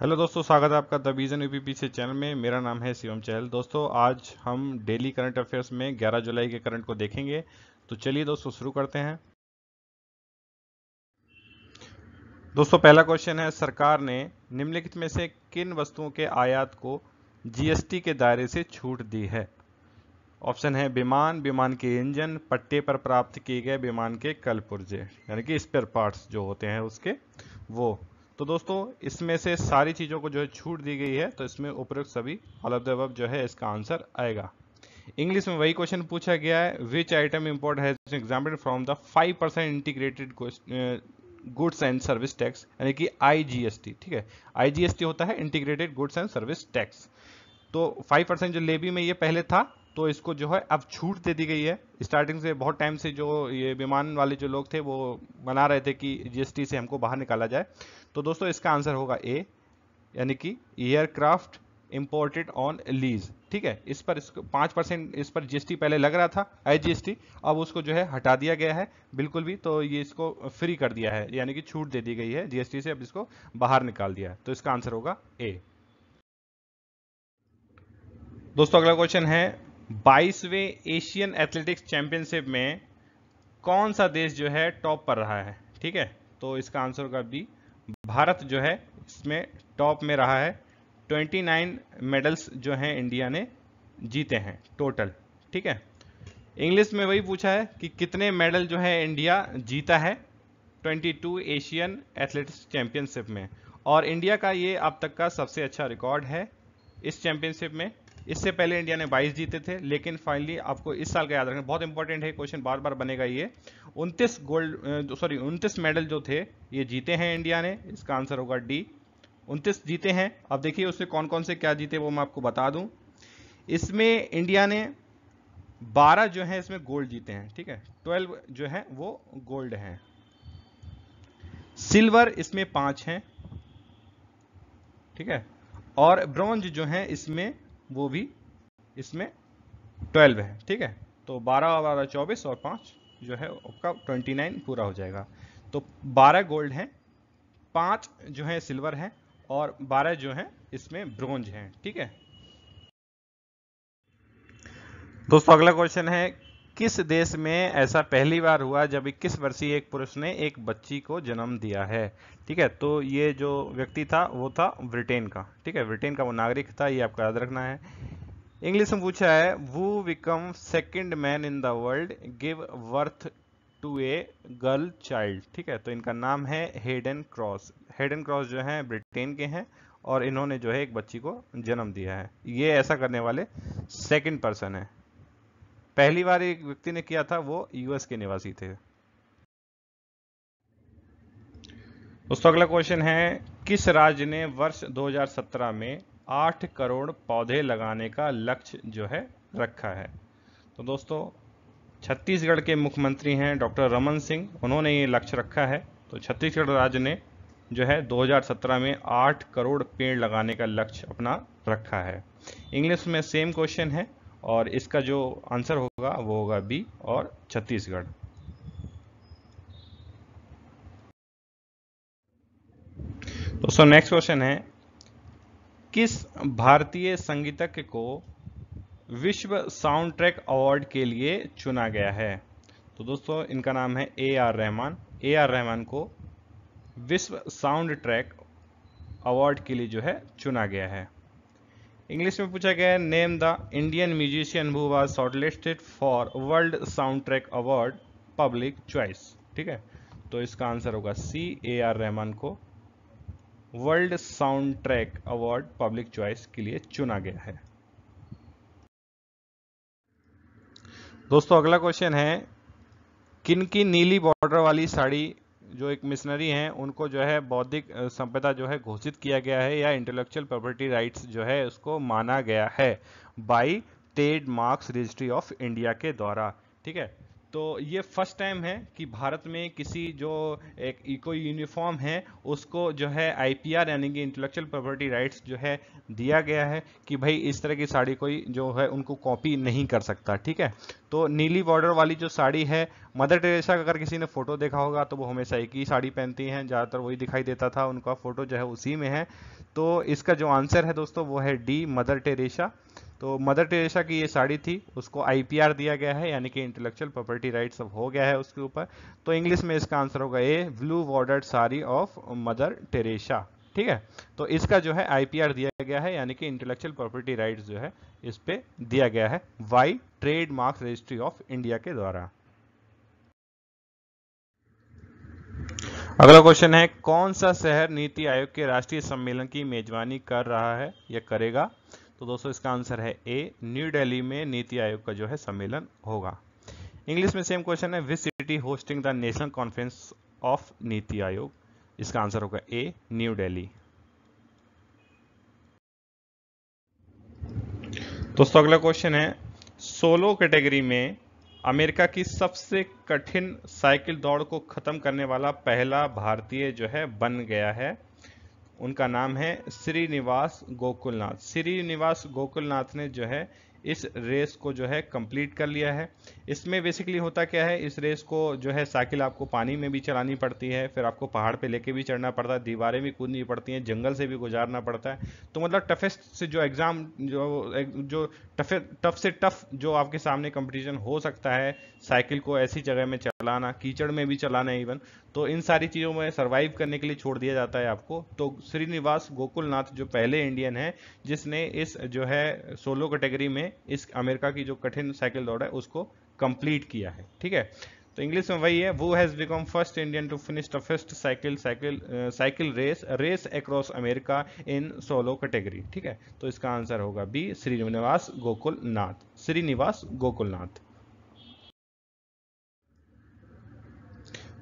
hello दोस्तों स्वागत है आपका द विजन यूपीपी से चैनल में मेरा नाम है शिवम चहल दोस्तों आज हम डेली करंट अफेयर्स में 11 जुलाई के करंट को देखेंगे तो चलिए दोस्तों शुरू करते हैं दोस्तों पहला क्वेश्चन है सरकार ने निम्नलिखित में से किन वस्तुओं के आयात को जीएसटी के दायरे से छूट दी है ऑप्शन है विमान विमान के इंजन पट्टे पर प्राप्त किए गए विमान के कल पुर्जे यानी कि स्पेयर पार्ट्स जो होते हैं उसके वो तो दोस्तों इसमें से सारी चीज़ों को जो है छूट दी गई है तो इसमें उपयुक्त सभी ऑल ऑफ जो है इसका आंसर आएगा इंग्लिश में वही क्वेश्चन पूछा गया है विच आइटम इम्पोर्ट है example from the five percent integrated goods and service tax यानी कि आईजीएसटी ठीक है आईजीएसटी होता है integrated goods and service tax तो 5 परसेंट जो लेबी में ये पहले था तो इसको जो है अब छूट दे दी गई है स्टार्टिंग से बहुत टाइम से जो ये विमान वाले जो लोग थे वो मना रहे थे कि जीएसटी से हमको बाहर निकाला जाए तो दोस्तों इसका आंसर होगा ए यानी कि एयरक्राफ्ट इम्पोर्टेड ऑन लीज ठीक है इस पर इसको पाँच परसेंट इस पर जीएसटी पहले लग रहा था आईजीएसटी अब उसको जो है हटा दिया गया है बिल्कुल भी तो ये इसको फ्री कर दिया है यानी कि छूट दे दी गई है जीएसटी से अब इसको बाहर निकाल दिया है तो इसका आंसर होगा ए दोस्तों अगला क्वेश्चन है बाईसवें एशियन एथलेटिक्स चैंपियनशिप में कौन सा देश जो है टॉप पर रहा है ठीक है तो इसका आंसर होगा बी भारत जो है इसमें टॉप में रहा है 29 मेडल्स जो हैं इंडिया ने जीते हैं टोटल ठीक है इंग्लिश में वही पूछा है कि कितने मेडल जो है इंडिया जीता है 22 एशियन एथलेटिक्स चैंपियनशिप में और इंडिया का ये अब तक का सबसे अच्छा रिकॉर्ड है इस चैंपियनशिप में इससे पहले इंडिया ने 22 जीते थे लेकिन फाइनली आपको इस साल का याद रखना बहुत इंपॉर्टेंट है क्वेश्चन बार बार बनेगा ये 29 गोल्ड सॉरी 29 मेडल जो थे ये जीते हैं इंडिया ने इसका आंसर होगा डी 29 जीते हैं अब देखिए उसमें कौन कौन से क्या जीते वो मैं आपको बता दूं इसमें इंडिया ने बारह जो है इसमें गोल्ड जीते हैं ठीक है ट्वेल्व जो है वो गोल्ड हैं सिल्वर इसमें पांच हैं ठीक है और ब्रॉन्ज जो है इसमें वो भी इसमें ट्वेल्व है ठीक है तो बारह बारह चौबीस और पाँच जो है आपका ट्वेंटी नाइन पूरा हो जाएगा तो बारह गोल्ड हैं पाँच जो है सिल्वर हैं और बारह जो है इसमें ब्रोंज हैं ठीक है दोस्तों अगला क्वेश्चन है किस देश में ऐसा पहली बार हुआ जब 21 वर्षीय एक पुरुष ने एक बच्ची को जन्म दिया है ठीक है तो ये जो व्यक्ति था वो था ब्रिटेन का ठीक है ब्रिटेन का वो नागरिक था ये आपको याद रखना है इंग्लिश में पूछा है वो become second man in the world give birth to a girl child ठीक है तो इनका नाम है हेडन क्रॉस हेडन क्रॉस जो है ब्रिटेन के हैं और इन्होंने जो है एक बच्ची को जन्म दिया है ये ऐसा करने वाले सेकंड पर्सन है पहली बार एक व्यक्ति ने किया था वो यूएस के निवासी थे दोस्तों अगला क्वेश्चन है किस राज्य ने वर्ष 2017 में 8 करोड़ पौधे लगाने का लक्ष्य जो है रखा है तो दोस्तों छत्तीसगढ़ के मुख्यमंत्री हैं डॉक्टर रमन सिंह उन्होंने ये लक्ष्य रखा है तो छत्तीसगढ़ राज्य ने जो है 2017 में 8 करोड़ पेड़ लगाने का लक्ष्य अपना रखा है इंग्लिश में सेम क्वेश्चन है और इसका जो आंसर होगा वो होगा बी और छत्तीसगढ़ दोस्तों नेक्स्ट क्वेश्चन है किस भारतीय संगीतज्ञ को विश्व साउंड ट्रैक अवार्ड के लिए चुना गया है तो दोस्तों इनका नाम है A R Rahman A R Rahman को विश्व साउंड ट्रैक अवार्ड के लिए जो है चुना गया है इंग्लिश में पूछा गया है name the Indian musician who was shortlisted for world sound track award public choice ठीक है तो इसका आंसर होगा सी ए आर रहमान को world sound track award public choice के लिए चुना गया है दोस्तों अगला क्वेश्चन है किनकी नीली बॉर्डर वाली साड़ी जो एक मिशनरी हैं उनको जो है बौद्धिक संपदा जो है घोषित किया गया है या इंटेलेक्चुअल प्रॉपर्टी राइट्स जो है उसको माना गया है by trade marks registry of India के द्वारा ठीक है तो ये फर्स्ट टाइम है कि भारत में किसी जो एक इको यूनिफॉर्म है उसको जो है आईपीआर यानी कि इंटेलेक्चुअल प्रॉपर्टी राइट्स जो है दिया गया है कि भाई इस तरह की साड़ी कोई जो है उनको कॉपी नहीं कर सकता ठीक है तो नीली बॉर्डर वाली जो साड़ी है मदर टेरेसा का अगर किसी ने फोटो देखा होगा तो वो हमेशा एक ही साड़ी पहनती हैं ज़्यादातर वही दिखाई देता था उनका फोटो जो है उसी में है तो इसका जो आंसर है दोस्तों वो है डी मदर टेरेसा तो मदर टेरेसा की ये साड़ी थी उसको आईपीआर दिया गया है यानी कि इंटेलेक्चुअल प्रॉपर्टी राइट सब हो गया है उसके ऊपर तो इंग्लिश में इसका आंसर होगा a blue bordered sari of Mother Teresa ठीक है तो इसका जो है आईपीआर दिया गया है यानी कि इंटेलेक्चुअल प्रॉपर्टी राइट जो है इस पे दिया गया है by trademark registry of India के द्वारा अगला क्वेश्चन है कौन सा शहर नीति आयोग के राष्ट्रीय सम्मेलन की मेजबानी कर रहा है या करेगा तो दोस्तों इसका आंसर है ए न्यू दिल्ली में नीति आयोग का जो है सम्मेलन होगा इंग्लिश में सेम क्वेश्चन है which city hosting the national conference of NITI Aayog इसका आंसर होगा ए न्यू दिल्ली दोस्तों अगला क्वेश्चन है सोलो कैटेगरी में अमेरिका की सबसे कठिन साइकिल दौड़ को खत्म करने वाला पहला भारतीय जो है बन गया है उनका नाम है श्रीनिवास गोकुलनाथ श्रीनिवास गोकुलनाथ ने जो है इस रेस को जो है कंप्लीट कर लिया है इसमें बेसिकली होता क्या है इस रेस को जो है साइकिल आपको पानी में भी चलानी पड़ती है फिर आपको पहाड़ पे लेके भी चढ़ना पड़ता है दीवारें भी कूदनी पड़ती हैं जंगल से भी गुजारना पड़ता है तो मतलब टफेस्ट से जो एग्ज़ाम जो जो टफे टफ से टफ जो आपके सामने कंपटीशन हो सकता है साइकिल को ऐसी जगह में चलाना कीचड़ में भी चलाना है इवन तो इन सारी चीज़ों में सर्वाइव करने के लिए छोड़ दिया जाता है आपको तो श्रीनिवास गोकुलनाथ जो पहले इंडियन है जिसने इस जो है सोलो कैटेगरी में इस अमेरिका की जो कठिन साइकिल दौड़ है उसको कंप्लीट किया है ठीक है तो इंग्लिश में वही है वो has become first Indian to finish first cycle cycle cycle race race across America in solo category ठीक है तो इसका आंसर होगा बी श्रीनिवास गोकुलनाथ श्रीनिवास गोकुलनाथ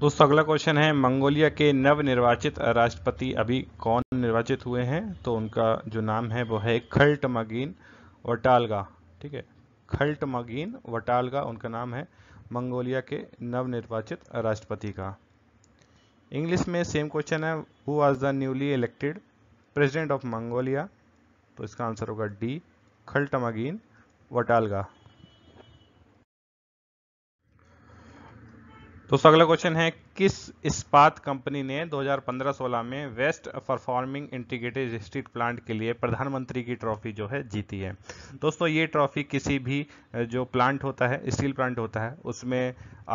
दोस्तों अगला क्वेश्चन है मंगोलिया के नवनिर्वाचित राष्ट्रपति अभी कौन निर्वाचित हुए हैं तो उनका जो नाम है वो है खल्ट मगीन वटालगा ठीक है खल्ट मगीन वटालगा उनका नाम है मंगोलिया के नवनिर्वाचित राष्ट्रपति का इंग्लिश में सेम क्वेश्चन है who was the newly elected president of Mongolia तो इसका आंसर होगा डी खल्ट मगीन वटालगा दोस्तों अगला क्वेश्चन है किस इस्पात कंपनी ने 2015-16 में best performing integrated steel plant के लिए प्रधानमंत्री की ट्रॉफी जो है जीती है दोस्तों ये ट्रॉफी किसी भी जो प्लांट होता है स्टील प्लांट होता है उसमें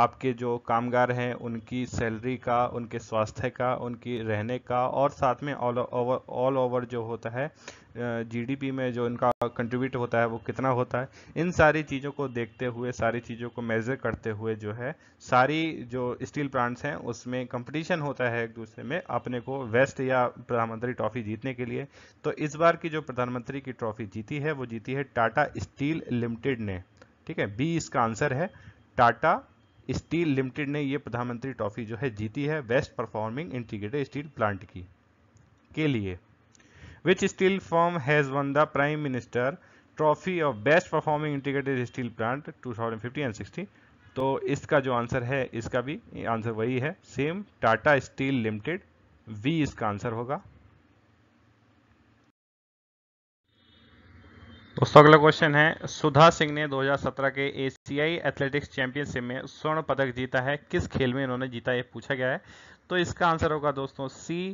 आपके जो कामगार हैं उनकी सैलरी का उनके स्वास्थ्य का उनकी रहने का और साथ में ऑल ओवर ऑल ओवर जो होता है जीडीपी में जो इनका कंट्रीब्यूट होता है वो कितना होता है इन सारी चीज़ों को देखते हुए सारी चीज़ों को मेज़र करते हुए जो है सारी जो स्टील प्लांट्स हैं उसमें कंपटीशन होता है एक दूसरे में अपने को वेस्ट या प्रधानमंत्री ट्रॉफी जीतने के लिए तो इस बार की जो प्रधानमंत्री की ट्रॉफी जीती है वो जीती है टाटा स्टील लिमिटेड ने ठीक है बी इसका आंसर है टाटा स्टील लिमिटेड ने ये प्रधानमंत्री ट्रॉफी जो है जीती है best performing integrated steel plant की के लिए which steel firm has won the prime minister trophy of best performing integrated steel plant 2050 and 60 तो इसका जो आंसर है इसका भी आंसर वही है सेम टाटा स्टील लिमिटेड वी इसका आंसर होगा दोस्तों अगला क्वेश्चन है सुधा सिंह ने 2017 के एशियाई एथलेटिक्स चैंपियनशिप में स्वर्ण पदक जीता है किस खेल में इन्होंने जीता ये पूछा गया है तो इसका आंसर होगा दोस्तों सी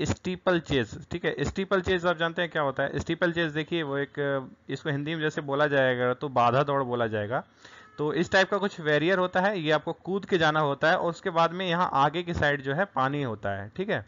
स्टीपल चेज ठीक है स्टीपल चेज आप जानते हैं क्या होता है स्टीपल चेज देखिए वो एक इसको हिंदी में जैसे बोला जाएगा तो बाधा दौड़ बोला जाएगा तो इस टाइप का कुछ वेरियर होता है ये आपको कूद के जाना होता है और उसके बाद में यहाँ आगे की साइड जो है पानी होता है ठीक है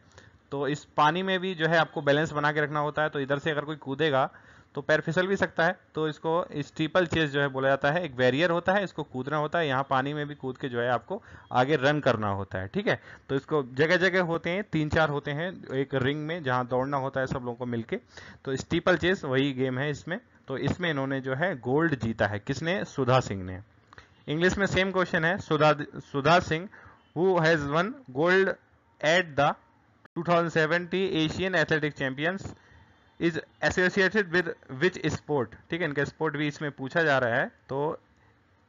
तो इस पानी में भी जो है आपको बैलेंस बना के रखना होता है तो इधर से अगर कोई कूदेगा तो पैर फिसल भी सकता है तो इसको स्टीपल चेस जो है बोला जाता है एक बैरियर होता है इसको कूदना होता है यहाँ पानी में भी कूद के जो है आपको आगे रन करना होता है ठीक है तो इसको जगह जगह होते हैं तीन चार होते हैं एक रिंग में जहाँ दौड़ना होता है सब लोगों को मिलके तो स्टीपल चेस वही गेम है इसमें तो इसमें इन्होंने जो है गोल्ड जीता है किसने सुधा सिंह ने इंग्लिश में सेम क्वेश्चन है Sudha Sudha Singh who has won gold at the 2070 Asian athletic champions is associated with which sport ठीक है इनका स्पोर्ट भी इसमें पूछा जा रहा है तो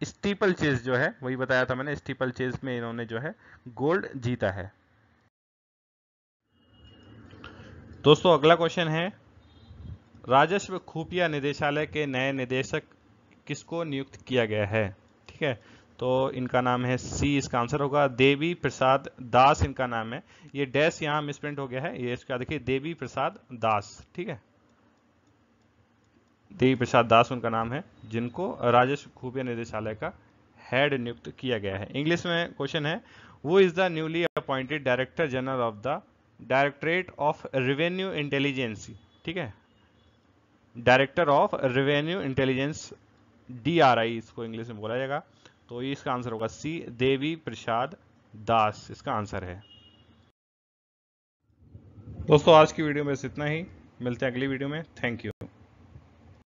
स्टीपल चेज जो है वही बताया था मैंने स्टीपल चेज में इन्होंने जो है गोल्ड जीता है दोस्तों अगला क्वेश्चन है राजस्व खुफिया निदेशालय के नए निदेशक किसको नियुक्त किया गया है ठीक है तो इनका नाम है सी इसका आंसर होगा देवी प्रसाद दास इनका नाम है ये डैश यहाँ मिसप्रिंट हो गया है ये इसका देखिए देवी प्रसाद दास ठीक है देवी प्रसाद दास उनका नाम है जिनको राजस्व खुफिया निदेशालय का हेड नियुक्त किया गया है इंग्लिश में क्वेश्चन है वो is the newly appointed director general of the directorate of revenue intelligence ठीक है डायरेक्टर ऑफ रिवेन्यू इंटेलिजेंस डी इसको इंग्लिश में बोला जाएगा तो ये इसका आंसर होगा सी देवी प्रसाद दास इसका आंसर है दोस्तों आज की वीडियो में बस इतना ही मिलते हैं अगली वीडियो में थैंक यू